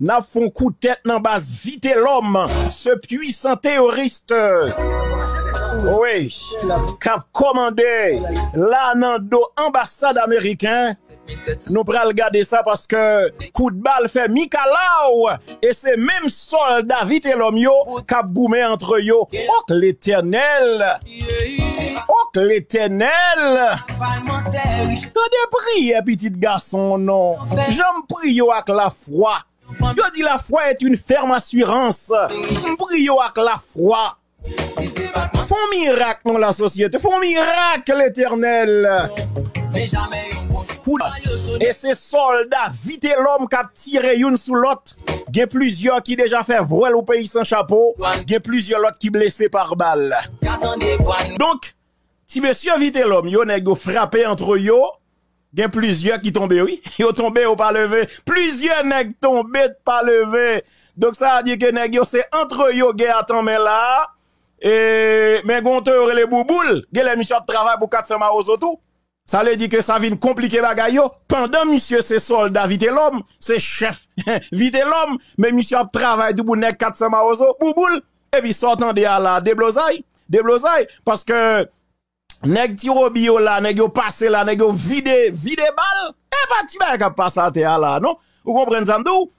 Nafon koutet nan bas Vitellom, se puisan teoriste Wey, kap komande, la nan do ambasade Amerikan Nou pral gade sa paske kout bal fe Mikalaw E se menm solda Vitellom yo, kap boume antre yo Ok l'Eternel Ok l'Eternel Tade priye pitit gason non Jom priyo ak la fwa Yo dit la foi est une ferme assurance. Brio avec la foi. Font miracle dans la société. Font miracle l'éternel. Et ces soldats, vite l'homme qui a tiré une sous l'autre. Il y a plusieurs qui déjà fait voile au pays sans chapeau. Il y a plusieurs autres qui blessés par balle. Donc, si monsieur vite l'homme, yo frappé entre eux y a plusieurs qui tombent, oui. Ils ont tombé ou pas levé. Plusieurs nèg tombés pas levé. Donc ça a dit que nèg c'est entre yo guerre temps mais là et mais gonteur les bouboules, gè les monsieur travail pour 400 maos tout. Ça veut dire que ça vient compliquer bagay yo. Pendant monsieur c'est soldat vite l'homme, c'est chef vite l'homme, mais monsieur travail tout pour nèg 400 maos bouboule et puis sortant de là déblosaille, déblosaille parce que nèg tiro bio là nèg yo passé là nèg yo vide, vide balle et pas ti balle qui passe à terre là non vous comprenez ça m'dou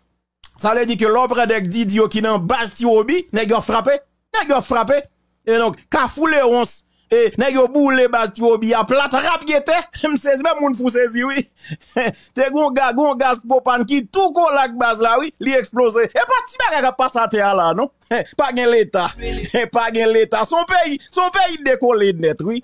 ça veut dire que l'opre des dit qui nan base tiro bi nèg yo frappé nèg yo frappé et donc ka le once et eh, nèg yo boule bas obi a plat rap gete m même moun fou oui te gon gars gon gaz qui tout kolak bas la oui li explose et pas ti bagay ka passe à terre là non pas gen l'état e pas gen l'état son pays son pays décollé net oui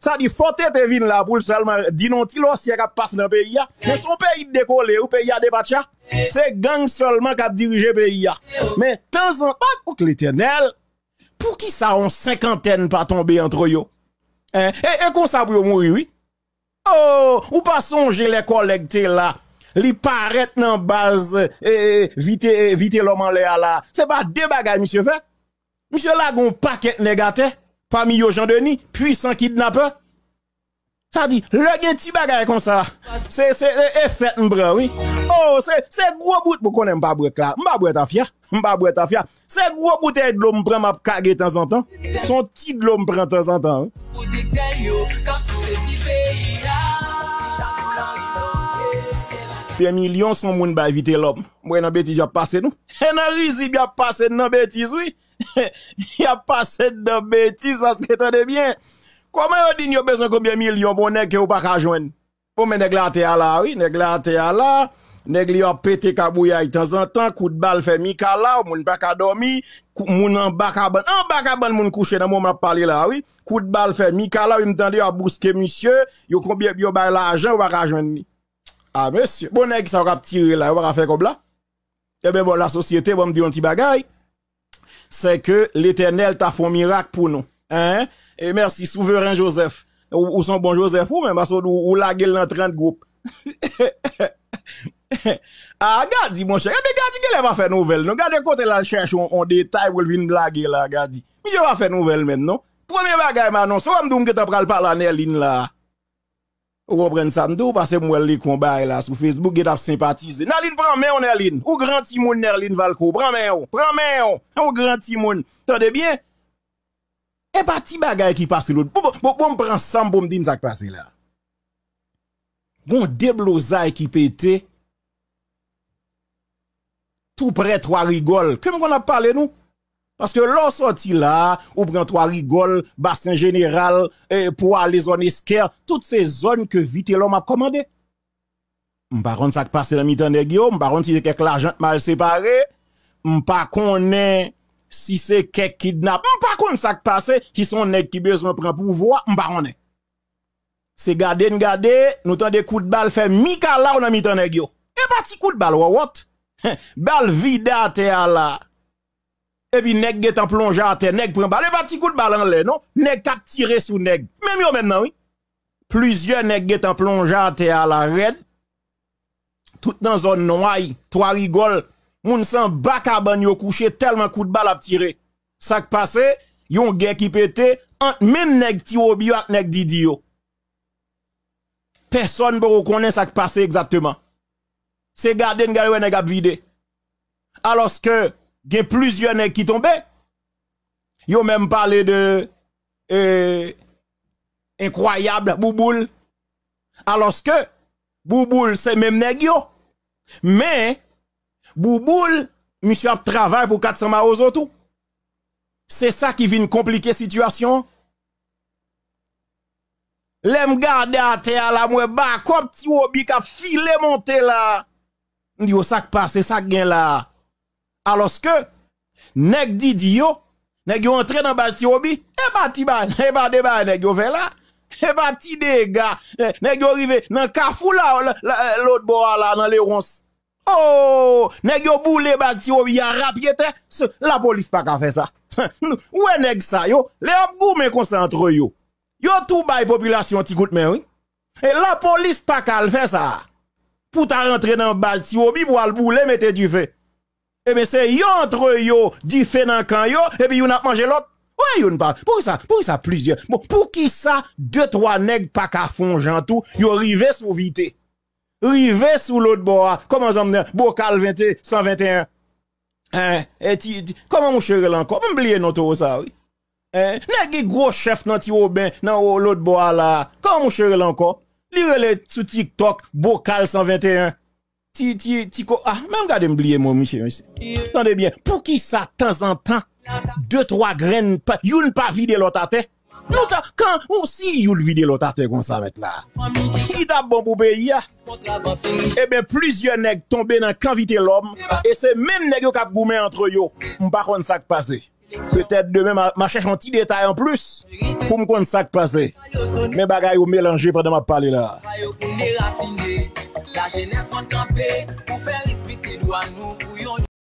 ça dit faut te vin là pour seulement dit non ti l'ossier ka passe dans pays mais son pays décollé ou pays a débatcha c'est gang seulement qui a dirigé pays mais temps en temps pour l'éternel pour qui ça on cinquantaine pas tombé entre eux hein? Et qu'on ça pour mourir, oui? Oh, ou pas songer les collègues là. Les paraît dans base, et vite, l'homme en l'air là. C'est pas deux bagages, monsieur fait. Monsieur là, gon paquet négatif, parmi gens Jean-Denis, puissant kidnappeur. Ça dit, le gen ti comme ça. C'est c'est effet m'bra, oui. Oh, c'est c'est gros bout pour connaît n'aime pas là. M'ba ne ta fia, M'ba brek ta fia. C'est gros bouteille de l'eau prend m'a kage de temps en temps. Son petit de l'eau prend de temps en temps. Hein. Pè million son moun ba éviter l'homme. Mwen nan bêtise, j'ai passé, nou. Et eh, nan rizib passé passé nan bêtise, oui. passé ya bêtise, parce que t'en es bien. Comment y a que besoin combien millions pour nèg que vous pas qu'à joindre? Pour me nèg la terre là, oui, nèg la terre là, nèg li pété kabouya de temps en temps, coup de balle fait mi kala, moun pas qu'à dormir, moun en bas ban, en bas à ban moun couché dans moment parler là, oui, coup de balle fait mi kala, il m'tendait à bousquer monsieur, yo combien bio bail l'argent ou pas qu'à joindre Ah monsieur, bon nèg ça va tirer là, on va faire comme là. Eh bien bon la société bon me dire un petit bagaille. C'est que l'Éternel t'a fait un miracle pour nous, hein? Et eh, merci, souverain Joseph. Ou, son bon Joseph, ou même, parce ou, ou la gueule dans 30 groupes. ah, Gadi, mon cher. Eh bien, Gadi, qu'elle va faire nouvelle, non? Gardez côté la cherche, en détail détaille, elle vient blaguer là, Gadi. Mais je vais faire nouvelle maintenant. Premier bagage, maintenant, so, on me que tu pral parler en là. Ou comprenez ça, m'dou, parce que moi, les combats là, sur Facebook, et t'as sympathisé. Naline, prends main, on Ou grand Timoun, Erline Valco. Prends main, prends main, ou grand Timoun. Tendez bien? E pa ti bagay ki pase lout. Bo m prensan, bo m din sa k pase la. Bo m deb lo zay ki pete. Tou pren 3 rigol. Ke m kon ap pale nou? Paske lò soti la, ou pren 3 rigol, basen general, e, pou alè zon esker, tout se zon ke vite lò m ap komande. M pa kon sa k pase la mi tan de gyo, m pa kon si de kek la jant mal separe, m pa konen si c'est quelqu'un on pas comme ça qui passe, qui sont nèg qui besoin prend pouvoir, on pas on est. C'est garder, garder, nous des coups de balle fait mika là on a mis ton nèg yo. Et bati coup de balle what? balle vide à la. Et puis nèg get en plonge à te nèg prend balle, bati parti coup de balle en l'air, non? Nèg cap tiré sous nèg. Même yo maintenant oui. Plusieurs nèg get en plonge à la là red. Tout dans zone noy, trois rigoles moun sent baka au ban tellement coup de balle a tiré. Ça qui passé, yon guerre qui pété, même nèg ti obi ak nèg didi yo. Personne ne reconnaît ça qui passé exactement. C'est garden galwe nèg ap vide. Alors que gen plusieurs nèg qui tombe. Yo même parlé de euh, incroyable bouboule. Alors que bouboule c'est même nèg yo. Mais Bouboule, monsieur a travaillé pour 400 maos C'est ça qui vient compliquer la situation. Lem garde à terre la moue ba, comme petit obi qui filé monter là. Dit oh, ça qui ça qui là. Alors que, nèg di yo, nèg yo entré dans bas obi, et eh bah ti ba, et eh bah de ba fait là. Et ti gars, kafou là, l'autre bord là, dans les ronces. Oh, nèg yo boule bati yo ya rapiete, la police pas ka faire ça. ouais nèg ça yo, les goumen konsa entre yo. Yo tout bay population ti goutte oui. Et la police pas ka le faire ça. Pour ta rentrer dans bati yo bi pour al boule mette du feu. Et bien c'est yo entre yo du feu nan kan yo et puis yo n'a mangé l'autre. Ouais, yon pas. Pour ça, pour ça plusieurs. pour qui ça deux trois nèg pa ka font tout, yo rivé sou vite rivé sous l'autre bois, comment j'en dit, bocal 20, 121. Hein, et comment mon là encore, m'oublier non tout ça, oui. Hein, n'a gros chef nan ti ben, nan l'autre bois là, comment mon là encore, lire le sous TikTok, bocal 121. Ti, ti, ti, ko, ah, même gade m'oublier mon monsieur, Attendez bien, pour qui ça, de temps en temps, deux, trois graines, une pas vide l'autre à nous ta, quand aussi yon vide l'autre te kon sa met la. Qui ta bon pour pays ya? Eh bien, plusieurs nèg tombe dans kanvite l'homme. Et c'est même nèg qui kap goumen entre eux. yo. M'pa kon sa passe. Peut-être demain, ma, cherche un petit détail en plus. Pour m'kon sa passe. Mais bagay yon mélange pendant ma parle là. La jeunesse en campé. Pour faire respecter nous.